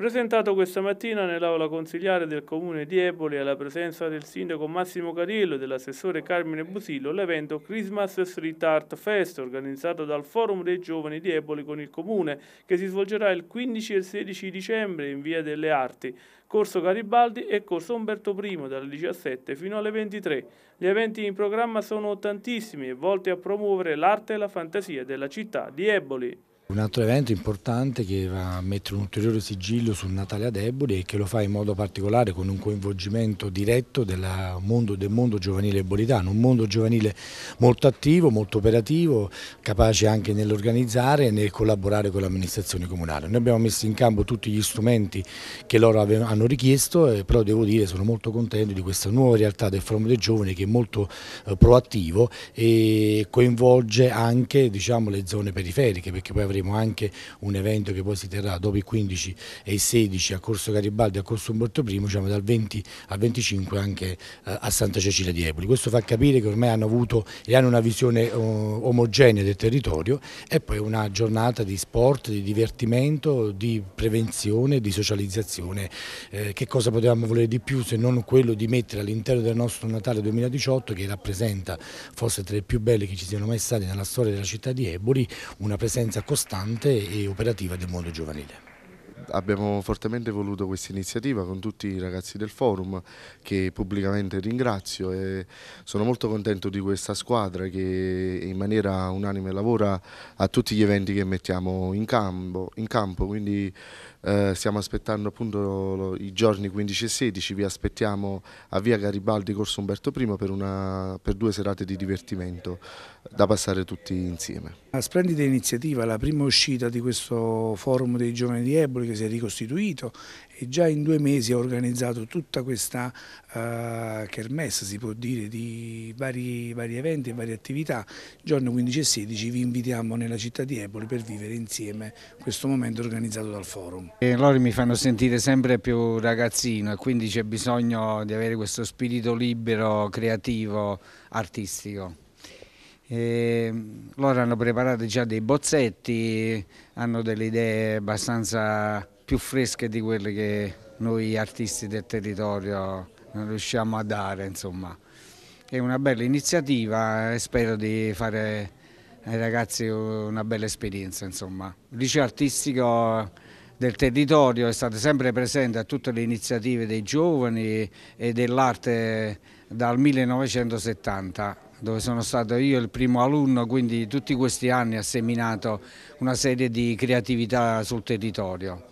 presentato questa mattina nell'aula consigliare del comune di Eboli alla presenza del sindaco Massimo Carillo e dell'assessore Carmine Busillo l'evento Christmas Street Art Fest organizzato dal Forum dei Giovani di Eboli con il comune che si svolgerà il 15 e il 16 dicembre in via delle Arti, corso Garibaldi e corso Umberto I dalle 17 fino alle 23. Gli eventi in programma sono tantissimi e volti a promuovere l'arte e la fantasia della città di Eboli. Un altro evento importante che va a mettere un ulteriore sigillo su Natale ad e che lo fa in modo particolare con un coinvolgimento diretto del mondo, del mondo giovanile ebolitano, un mondo giovanile molto attivo, molto operativo, capace anche nell'organizzare e nel collaborare con l'amministrazione comunale. Noi abbiamo messo in campo tutti gli strumenti che loro hanno richiesto, eh, però devo dire sono molto contento di questa nuova realtà del Forum dei Giovani che è molto eh, proattivo e coinvolge anche diciamo, le zone periferiche perché poi avremo faremo anche un evento che poi si terrà dopo il 15 e il 16 a Corso Garibaldi e a Corso Umberto I, diciamo dal 20 al 25 anche eh, a Santa Cecilia di Eboli. Questo fa capire che ormai hanno avuto e hanno una visione eh, omogenea del territorio e poi una giornata di sport, di divertimento, di prevenzione, di socializzazione. Eh, che cosa potevamo volere di più se non quello di mettere all'interno del nostro Natale 2018 che rappresenta forse tra le più belle che ci siano mai state nella storia della città di Eboli, una presenza costante costante e operativa del mondo giovanile abbiamo fortemente voluto questa iniziativa con tutti i ragazzi del forum che pubblicamente ringrazio e sono molto contento di questa squadra che in maniera unanime lavora a tutti gli eventi che mettiamo in campo, in campo quindi eh, stiamo aspettando appunto i giorni 15 e 16, vi aspettiamo a via Garibaldi Corso Umberto I per, una, per due serate di divertimento da passare tutti insieme. Una splendida iniziativa, la prima uscita di questo forum dei giovani di Eboli che si è ricostituito e già in due mesi ha organizzato tutta questa uh, kermesse, si può dire, di vari, vari eventi e varie attività. Giorno 15 e 16 vi invitiamo nella città di Eboli per vivere insieme questo momento organizzato dal forum. E loro mi fanno sentire sempre più ragazzino e quindi c'è bisogno di avere questo spirito libero, creativo, artistico. E ehm, loro hanno preparato già dei bozzetti, hanno delle idee abbastanza più fresche di quelle che noi artisti del territorio non riusciamo a dare. Insomma. È una bella iniziativa e spero di fare ai ragazzi una bella esperienza. Insomma. Il liceo artistico del territorio è stato sempre presente a tutte le iniziative dei giovani e dell'arte dal 1970 dove sono stato io il primo alunno, quindi tutti questi anni ha seminato una serie di creatività sul territorio.